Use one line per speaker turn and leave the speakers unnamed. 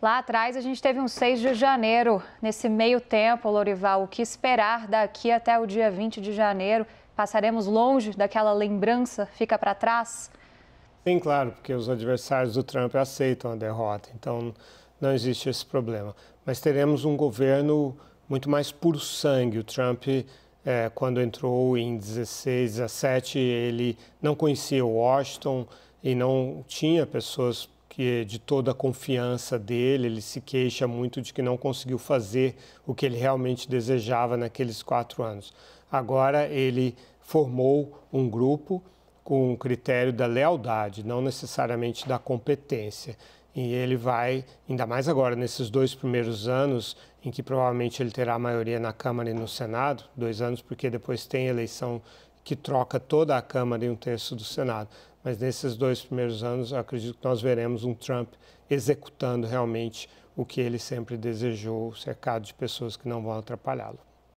Lá atrás, a gente teve um 6 de janeiro. Nesse meio tempo, Lorival, o que esperar daqui até o dia 20 de janeiro? Passaremos longe daquela lembrança? Fica para trás?
Sim, claro, porque os adversários do Trump aceitam a derrota. Então, não existe esse problema. Mas teremos um governo muito mais puro sangue. O Trump, é, quando entrou em 16, 17, ele não conhecia Washington e não tinha pessoas que de toda a confiança dele, ele se queixa muito de que não conseguiu fazer o que ele realmente desejava naqueles quatro anos. Agora ele formou um grupo com o critério da lealdade, não necessariamente da competência. E ele vai, ainda mais agora, nesses dois primeiros anos, em que provavelmente ele terá a maioria na Câmara e no Senado, dois anos, porque depois tem eleição que troca toda a Câmara e um terço do Senado. Mas nesses dois primeiros anos, eu acredito que nós veremos um Trump executando realmente o que ele sempre desejou, cercado de pessoas que não vão atrapalhá-lo.